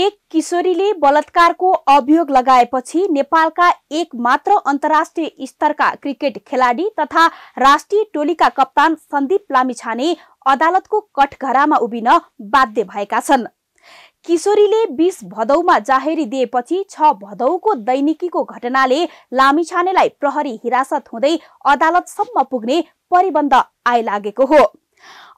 एक किशोरीले बलात्कारको अभियोग लगाएपछि नेपालका एक मात्र अन्तर्राष्ट्रिय स्तरका क्रिकेट खेलाडी तथा राष्ट्रिय टोलीका कप्तान सन्दीप लामिछाने अदालतको कठघरामा उभिन बाध्य भएका छन् किशोरीले बिस भदौमा जाहेरी दिएपछि छ भदौको दैनिकीको घटनाले लामिछानेलाई प्रहरी हिरासत हुँदै अदालतसम्म पुग्ने परिबन्ध आइलागेको हो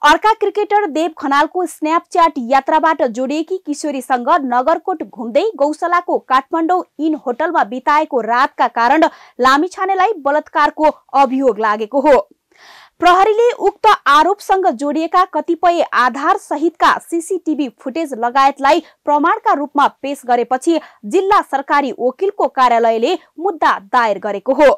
अर्का क्रिकेटर देव खनालको स्न्यापच्याट यात्राबाट जोडिएकी किशोरीसँग नगरकोट घुम्दै गौशालाको काठमाडौँ इन होटलमा बिताएको रातका कारण लामिछानेलाई बलात्कारको अभियोग लागेको हो प्रहरीले उक्त आरोपसँग जोडिएका कतिपय आधार सहितका सिसिटिभी फुटेज लगायतलाई प्रमाणका रूपमा पेश गरेपछि जिल्ला सरकारी वकिलको कार्यालयले मुद्दा दायर गरेको हो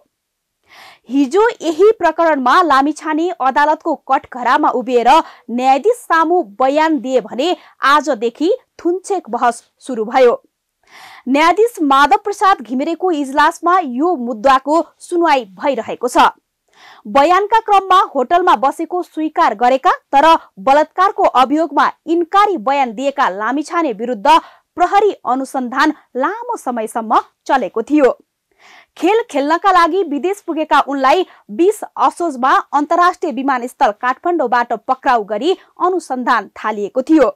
हिजो यही प्रकरणमा लामिछाने अदालतको कटघरामा उभिएर न्यायाधीश सामु बयान दिए भने आजदेखि थुन्चेक बहस सुरु भयो न्यायाधीश माधव प्रसाद घिमिरेको इजलासमा यो मुद्दाको सुनवाई भइरहेको छ बयानका क्रममा होटलमा बसेको स्वीकार गरेका तर बलात्कारको अभियोगमा इन्कारी बयान दिएका लामिछाने विरुद्ध प्रहरी अनुसन्धान लामो समयसम्म चलेको थियो खेल खेल्नका लागि विदेश पुगेका उनलाई बिस असोजमा अन्तर्राष्ट्रिय विमानस्थल काठमाडौँबाट पक्राउ गरी अनुसन्धान थालिएको थियो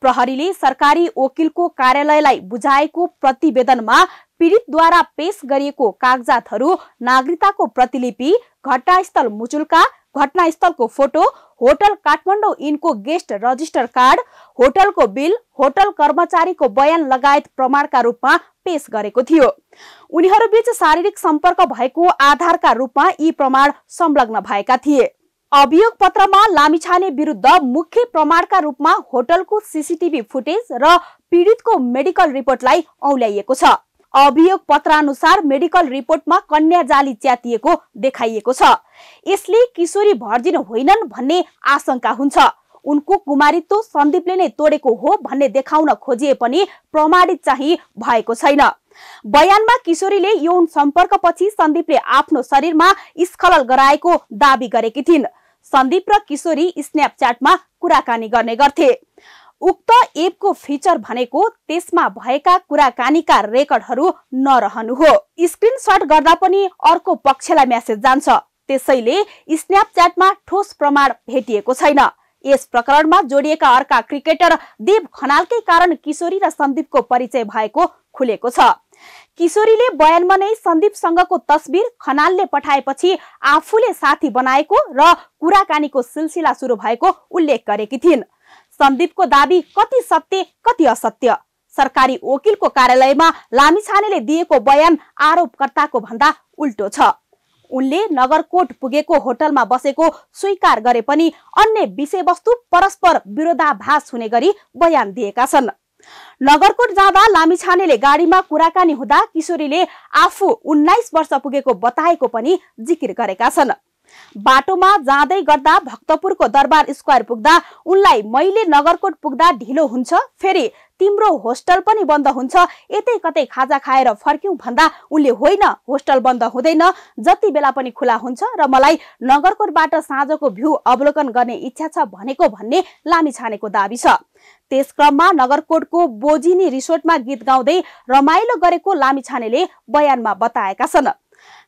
प्रहरीले सरकारी वकिलको कार्यालयलाई बुझाएको प्रतिवेदनमा पीडितद्वारा पेश गरिएको कागजातहरू नागरिकताको प्रतिलिपि घटनास्थल मुचुल्का घटनास्थलको फोटो होटल काठमाडौँ इनको गेस्ट रजिस्टर कार्ड होटलको बिल होटल कर्मचारीको बयान लगायत प्रमाणका रूपमा पेश गरेको थियो उनीहरूबीच शारीरिक सम्पर्क भएको आधारका रूपमा यी प्रमाण संलग्न भएका थिए अभियोग पत्रमा लामिछाने विरुद्ध मुख्य प्रमाणका रूपमा होटलको सिसिटिभी फुटेज र पीडितको मेडिकल रिपोर्टलाई औल्याइएको छ अभियोग पत्र अनुसार मेडिकल रिपोर्टमा कन्या जाली च्यातिएको देखाइएको छ यसले किशोरी भर्जिन होइनन् भन्ने आशंका हुन्छ उनको कुमारित्व सन्दीपले नै तोडेको हो भन्ने देखाउन खोजिए पनि प्रमाणित चाहिँ भएको छैन बयानमा किशोरीले यौन सम्पर्कपछि सन्दीपले आफ्नो शरीरमा स्खलन गराएको दावी गरेकी थिइन् सन्दीप र किशोरी स्न्यापच्याटमा कुराकानी गर्ने गर्थे उक्त एपको फिचर भनेको त्यसमा भएका कुराकानीका रेकर्डहरू नरहनु हो स्क्रिनसट गर्दा पनि अर्को पक्षलाई म्यासेज जान्छ त्यसैले स्न्यापच्याटमा ठोस प्रमाण भेटिएको छैन यस प्रकरणमा जोडिएका अर्का क्रिकेटर देव खनालकै कारण किशोरी र सन्दीपको परिचय भएको खुलेको छ किशोरीले बयानमा नै सन्दीपसँगको तस्बिर खनालले पठाएपछि आफूले साथी बनाएको र कुराकानीको सिलसिला सुरु भएको उल्लेख गरेकी थिइन् सन्दीपको दावी कति सत्य कति असत्य सरकारी वकिलको कार्यालयमा लामिछानेले दिएको बयान आरोपकर्ताको भन्दा उल्टो छ उनले नगरकोट पुगेको होटलमा बसेको स्वीकार गरे पनि अन्य विषयवस्तु परस्पर विरोधाभास हुने गरी बयान दिएका छन् नगरकोट जाँदा लामिछानेले गाडीमा कुराकानी हुँदा किशोरीले आफू उन्नाइस वर्ष पुगेको बताएको पनि जिकिर गरेका छन् बाटोमा जाँदै गर्दा भक्तपुरको दरबार स्क्वायर पुग्दा उनलाई मैले नगरकोट पुग्दा ढिलो हुन्छ फेरि तिम्रो होस्टल पनि बन्द हुन्छ यतै कतै खाजा खाएर फर्क्यौँ भन्दा उनले होइन होस्टल बन्द हुँदैन जति बेला पनि खुला हुन्छ र मलाई नगरकोटबाट साँझको भ्यू अवलोकन गर्ने इच्छा छ भनेको भन्ने लामी छानेको दावी छ त्यस क्रममा नगरकोटको बोजिनी रिसोर्टमा गीत गाउँदै रमाइलो गरेको लामिछानेले बयानमा बताएका छन्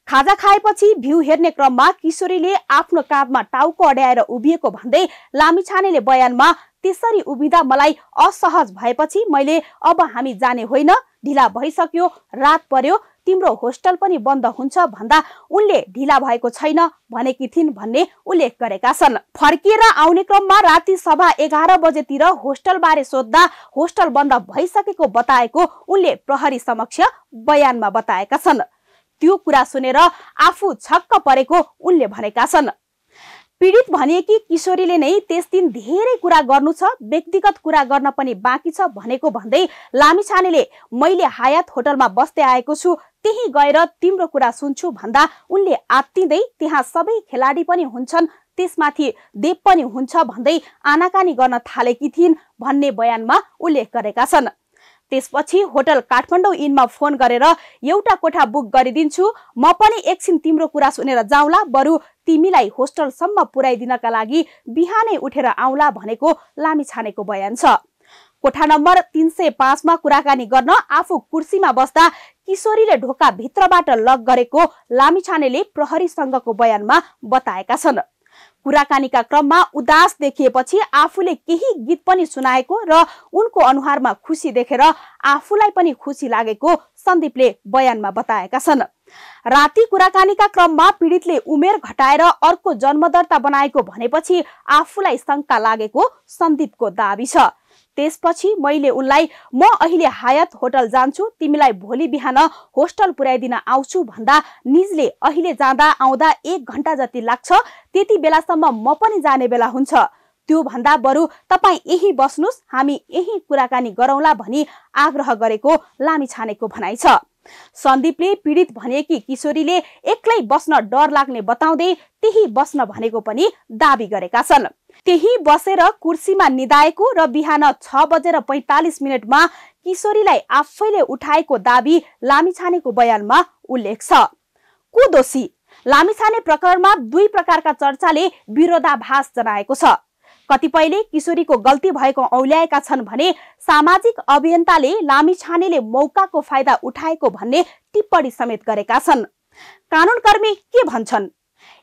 खाजा खाएपछि भ्यू हेर्ने क्रममा किशोरीले आफ्नो काँधमा टाउको अड्याएर उभिएको भन्दै लामिछानेले बयानमा त्यसरी उभिँदा मलाई असहज भएपछि मैले अब हामी जाने होइन ढिला भइसक्यो रात पर्यो तिम्रो होस्टल पनि बन्द हुन्छ भन्दा उनले ढिला भएको छैन भनेकी थिइन् भन्ने उल्लेख गरेका छन् फर्किएर आउने क्रममा राति सभा एघार बजेतिर होस्टलबारे सोद्धा होस्टल बन्द भइसकेको बताएको उनले प्रहरी समक्ष बयानमा बताएका छन् त्यो कुरा सुनेर आफू छक्क परेको उनले भनेका छन् पीडित कि किशोरीले नै त्यस दिन धेरै कुरा गर्नु छ व्यक्तिगत कुरा गर्न पनि बाँकी छ भनेको भन्दै लामिछानेले मैले हायात होटलमा बस्दै आएको छु त्यही गएर तिम्रो कुरा सुन्छु भन्दा उनले आत्तिँदै त्यहाँ सबै खेलाडी पनि हुन्छन् त्यसमाथि देव पनि हुन्छ भन्दै आनाकानी गर्न थालेकी थिइन् भन्ने बयानमा उल्लेख गरेका छन् त्यसपछि होटल काठमाडौँ इनमा फोन गरेर एउटा कोठा बुक गरिदिन्छु म पनि एकछिन तिम्रो कुरा सुनेर जाउँला बरु तिमीलाई होस्टलसम्म पुर्याइदिनका लागि बिहानै उठेर आउला भनेको लामी छानेको बयान छ कोठा नम्बर तिन सय पाँचमा कुराकानी गर्न आफू कुर्सीमा बस्दा किशोरीले ढोका भित्रबाट लक गरेको लामिछानेले प्रहरीसँगको बयानमा बताएका छन् कुराकानीका क्रममा उदास देखिएपछि आफूले केही गीत पनि सुनाएको र उनको अनुहारमा खुसी देखेर आफूलाई पनि खुसी लागेको सन्दीपले बयानमा बताएका छन् राति कुराकानीका क्रममा पीडितले उमेर घटाएर अर्को जन्मदर्ता बनाएको भनेपछि आफूलाई शङ्का लागेको सन्दीपको दावी छ त्यसपछि मैले उनलाई म अहिले हायत होटल जान्छु तिमीलाई भोलि बिहान होस्टल पुर्याइदिन आउँछु भन्दा निजले अहिले जाँदा आउँदा एक घन्टा जति लाग्छ त्यति बेलासम्म म पनि जाने बेला हुन्छ त्योभन्दा बरु तपाईँ यही बस्नुहोस् हामी यही कुराकानी गरौँला भनी आग्रह गरेको लामी छानेको भनाइ छ सन्दीपले पीडित भने कि किशोरीले एक्लै बस्न डर लाग्ने बताउँदै त्यही बस्न भनेको पनि दावी गरेका छन् त्यही बसेर कुर्सीमा निदाएको र बिहान छ बजेर पैँतालिस मिनटमा किशोरीलाई आफैले उठाएको दावी लामिछानेको बयानमा उल्लेख छ को दोषी लामिछाने प्रकरणमा दुई प्रकारका चर्चाले विरोधाभास जनाएको छ कतिपयले किशोरीको गल्ती भएको औल्याएका छन् भने सामाजिक अभियन्ताले लामी छानेले मौकाको फाइदा उठाएको भन्ने टिप्पणी समेत गरेका छन् कानुनकर्मी के भन्छन्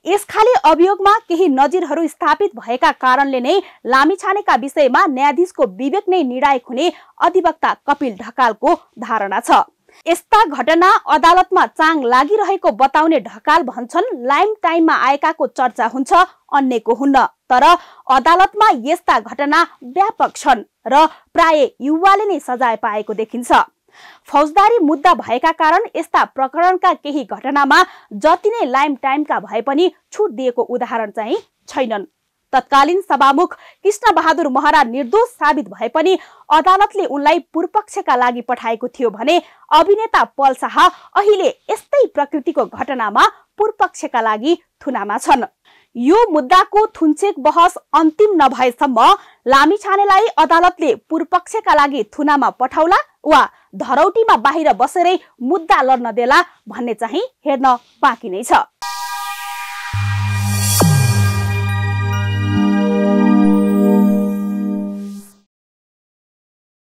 यस खाले अभियोगमा केही नजिरहरू स्थापित भएका कारणले नै लामी छानेका विषयमा न्यायाधीशको विवेक नै निर्णायक हुने अधिवक्ता कपिल ढकालको धारणा छ यस्ता घटना अदालतमा चाङ लागिरहेको बताउने ढकाल भन्छन् लाइम टाइममा आएकाको चर्चा हुन्छ अन्यको हुन्न तर अदालतमा यस्ता घटना व्यापक छन् र प्राय युवाले नै सजाय पाएको देखिन्छ फौजदारी मुद्दा भएका कारण यस्ता प्रकरणका केही घटनामा जति नै लाइम टाइमका भए पनि छुट दिएको उदाहरण चाहिँ छैनन् तत्कालीन सभामुख कृष्ण बहादुर महरा निर्दोष साबित भए पनि अदालतले उनलाई पूर्वपक्षका लागि पठाएको थियो भने अभिनेता पल शाह अहिले यस्तै प्रकृतिको घटनामा पूर्वपक्षका लागि थुनामा छन् यो मुद्दाको थुन्चेक बहस अन्तिम नभएसम्म लामिछानेलाई अदालतले पूर्वपक्षका लागि थुनामा पठाउला वा धरौटीमा बाहिर बसेरै मुद्दा लड्न देला भन्ने चाहिँ हेर्न बाँकी नै छ